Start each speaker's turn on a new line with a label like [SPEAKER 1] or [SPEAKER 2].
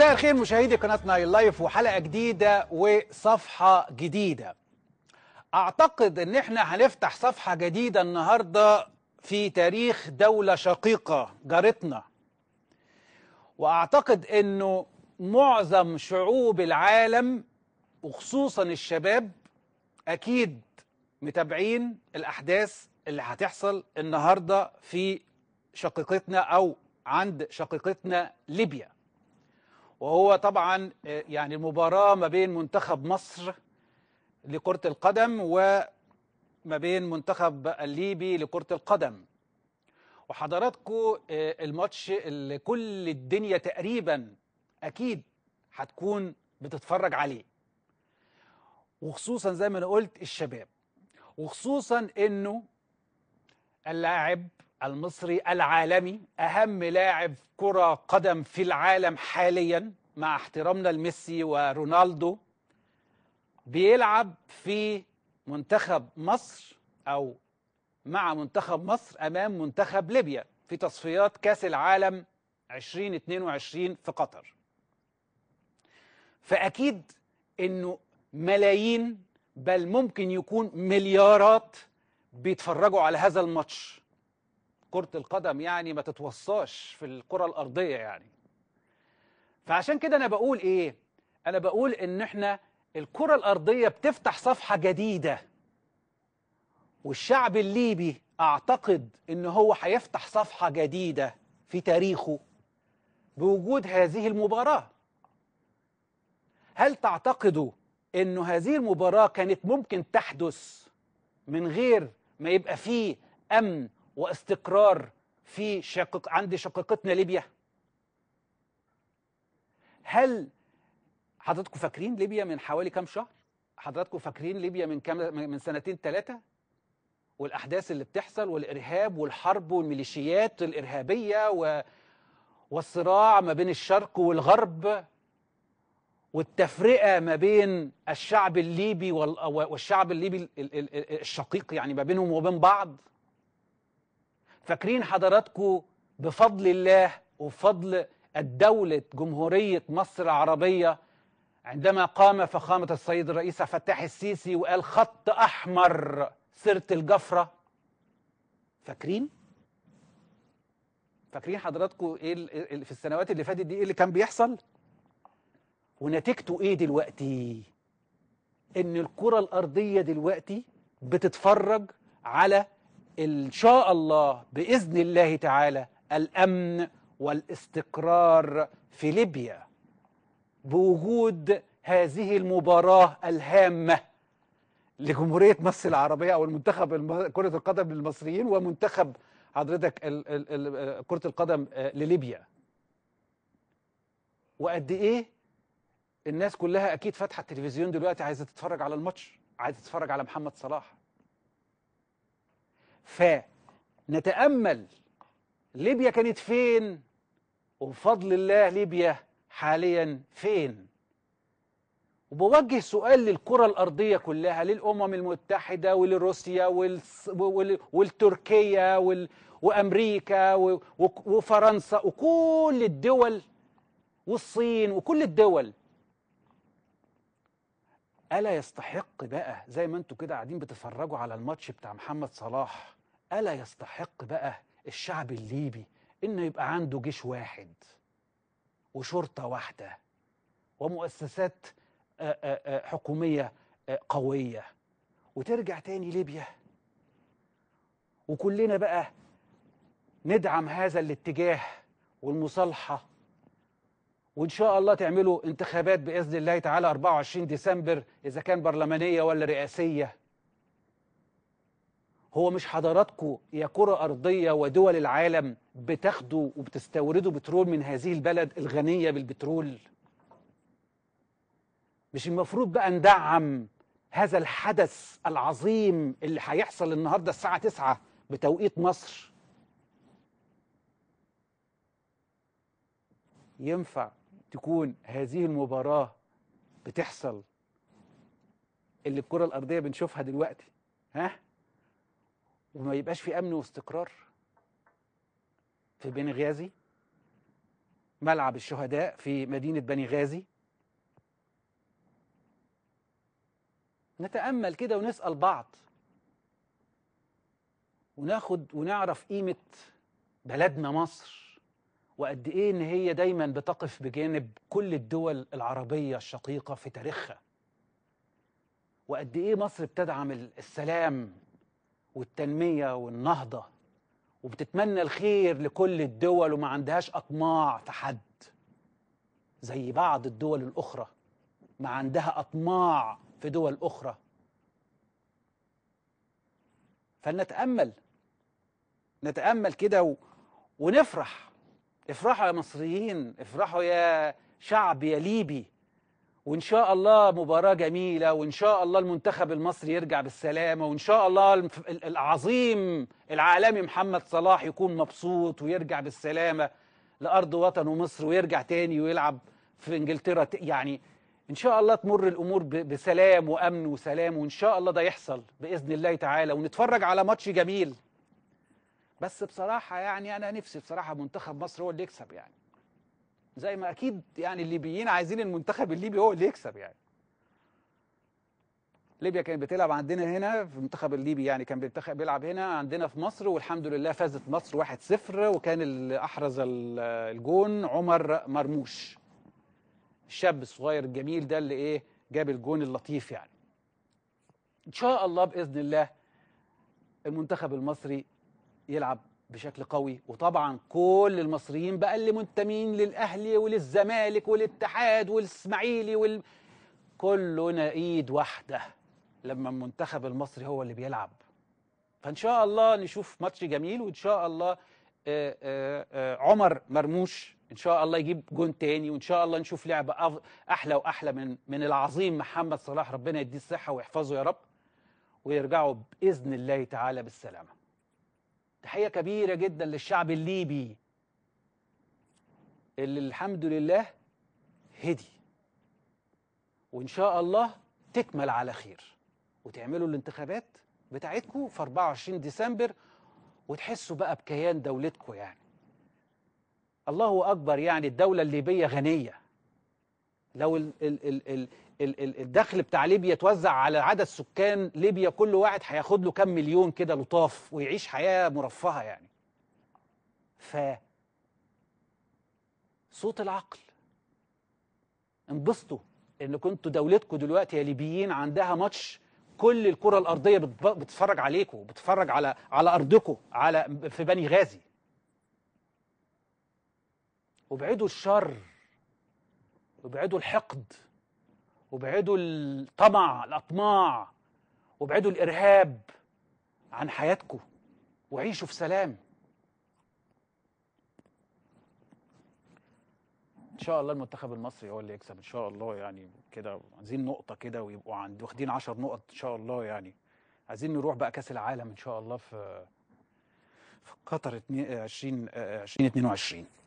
[SPEAKER 1] مساء الخير مشاهدي قناة نايل لايف وحلقة جديدة وصفحة جديدة أعتقد أن احنا هنفتح صفحة جديدة النهاردة في تاريخ دولة شقيقة جارتنا وأعتقد أنه معظم شعوب العالم وخصوصا الشباب أكيد متابعين الأحداث اللي هتحصل النهاردة في شقيقتنا أو عند شقيقتنا ليبيا وهو طبعا آه، يعني المباراة ما بين منتخب مصر لكرة القدم وما بين منتخب الليبي لكرة القدم وحضراتكم آه، الماتش اللي كل الدنيا تقريبا أكيد هتكون بتتفرج عليه وخصوصا زي ما أنا قلت الشباب وخصوصا إنه اللاعب المصري العالمي أهم لاعب كرة قدم في العالم حاليا مع احترامنا لميسي ورونالدو بيلعب في منتخب مصر أو مع منتخب مصر أمام منتخب ليبيا في تصفيات كأس العالم 2022 في قطر فأكيد أنه ملايين بل ممكن يكون مليارات بيتفرجوا على هذا الماتش كرة القدم يعني ما تتوصاش في الكرة الأرضية يعني فعشان كده أنا بقول إيه أنا بقول إن إحنا الكرة الأرضية بتفتح صفحة جديدة والشعب الليبي أعتقد إن هو هيفتح صفحة جديدة في تاريخه بوجود هذه المباراة هل تعتقدوا أن هذه المباراة كانت ممكن تحدث من غير ما يبقى فيه أمن واستقرار في شقق عند شقيقتنا ليبيا هل حضراتكم فاكرين ليبيا من حوالي كام شهر حضراتكم فاكرين ليبيا من كام من سنتين ثلاثه والاحداث اللي بتحصل والارهاب والحرب والميليشيات الارهابيه و... والصراع ما بين الشرق والغرب والتفرقه ما بين الشعب الليبي وال... والشعب الليبي الشقيق يعني ما بينهم وبين بعض فاكرين حضراتكم بفضل الله وفضل الدولة جمهورية مصر العربية عندما قام فخامة السيد الرئيس فتح السيسي وقال خط أحمر سيرة الجفرة فاكرين؟ فاكرين حضراتكم ايه, إيه في السنوات اللي فاتت دي ايه اللي كان بيحصل؟ ونتيجته ايه دلوقتي؟ ان الكرة الأرضية دلوقتي بتتفرج على إن شاء الله بإذن الله تعالى الأمن والاستقرار في ليبيا بوجود هذه المباراة الهامة لجمهورية مصر العربية أو المنتخب كرة القدم للمصريين ومنتخب حضرتك كرة القدم لليبيا وقد إيه الناس كلها أكيد فاتحة التلفزيون دلوقتي عايزة تتفرج على الماتش عايزة تتفرج على محمد صلاح فنتأمل ليبيا كانت فين وبفضل الله ليبيا حاليا فين وبوجه سؤال للكرة الأرضية كلها للأمم المتحدة ولروسيا والتركية وال... وأمريكا و... وفرنسا وكل الدول والصين وكل الدول ألا يستحق بقى زي ما انتوا كده قاعدين بتتفرجوا على الماتش بتاع محمد صلاح ألا يستحق بقى الشعب الليبي إنه يبقى عنده جيش واحد وشرطة واحدة ومؤسسات آه، آه، آه، حكومية قوية وترجع تاني ليبيا وكلنا بقى ندعم هذا الاتجاه والمصالحة وإن شاء الله تعملوا انتخابات بإذن الله تعالى 24 ديسمبر إذا كان برلمانية ولا رئاسية هو مش حضراتكم يا كرة أرضية ودول العالم بتاخدوا وبتستوردوا بترول من هذه البلد الغنية بالبترول مش المفروض بقى ندعم هذا الحدث العظيم اللي هيحصل النهاردة الساعة تسعة بتوقيت مصر ينفع تكون هذه المباراة بتحصل اللي الكرة الأرضية بنشوفها دلوقتي ها؟ وما يبقاش في امن واستقرار في بني غازي ملعب الشهداء في مدينه بني غازي نتامل كده ونسال بعض وناخد ونعرف قيمه بلدنا مصر وقد ايه ان هي دايما بتقف بجانب كل الدول العربيه الشقيقه في تاريخها وقد ايه مصر بتدعم السلام والتنمية والنهضة وبتتمنى الخير لكل الدول وما عندهاش أطماع في حد زي بعض الدول الأخرى ما عندها أطماع في دول أخرى فلنتأمل نتأمل كده ونفرح افرحوا يا مصريين افرحوا يا شعب يا ليبي وان شاء الله مباراه جميله وان شاء الله المنتخب المصري يرجع بالسلامه وان شاء الله العظيم العالمي محمد صلاح يكون مبسوط ويرجع بالسلامه لارض وطنه مصر ويرجع تاني ويلعب في انجلترا يعني ان شاء الله تمر الامور بسلام وامن وسلام وان شاء الله ده يحصل باذن الله تعالى ونتفرج على ماتش جميل بس بصراحه يعني انا نفسي بصراحه منتخب مصر هو اللي يكسب يعني زي ما اكيد يعني الليبيين عايزين المنتخب الليبي هو اللي يكسب يعني ليبيا كانت بتلعب عندنا هنا في المنتخب الليبي يعني كان بيلعب هنا عندنا في مصر والحمد لله فازت مصر 1-0 وكان اللي احرز الجون عمر مرموش الشاب الصغير الجميل ده اللي ايه جاب الجون اللطيف يعني ان شاء الله باذن الله المنتخب المصري يلعب بشكل قوي وطبعا كل المصريين بقى اللي منتمين للاهلي وللزمالك والاتحاد والاسماعيلي وال... كلنا ايد واحده لما المنتخب المصري هو اللي بيلعب فان شاء الله نشوف ماتش جميل وان شاء الله آآ آه، آآ آه، آه، عمر مرموش ان شاء الله يجيب جون تاني وان شاء الله نشوف لعبه احلى واحلى من من العظيم محمد صلاح ربنا يديه الصحه ويحفظه يا رب ويرجعوا باذن الله تعالى بالسلامه تحية كبيرة جدا للشعب الليبي اللي الحمد لله هدي وإن شاء الله تكمل على خير وتعملوا الانتخابات بتاعتكم في 24 ديسمبر وتحسوا بقى بكيان دولتكم يعني الله أكبر يعني الدولة الليبية غنية لو ال ال ال الدخل بتاع ليبيا توزع على عدد سكان ليبيا كل واحد هياخد له كام مليون كده لطاف ويعيش حياة مرفهة يعني ف صوت العقل انبسطوا ان كنتوا دولتكم دلوقتي يا ليبيين عندها ماتش كل الكرة الأرضية بتتفرج عليكم بتتفرج على على أرضكم على في بني غازي وابعدوا الشر وابعدوا الحقد وابعدوا الطمع الأطماع وابعدوا الإرهاب عن حياتكم وعيشوا في سلام ان شاء الله المنتخب المصري هو اللي يكسب ان شاء الله يعني كده عايزين نقطه كده ويبقوا عند واخدين 10 نقط ان شاء الله يعني عايزين نروح بقى كاس العالم ان شاء الله في في قطر 20 2022 آه،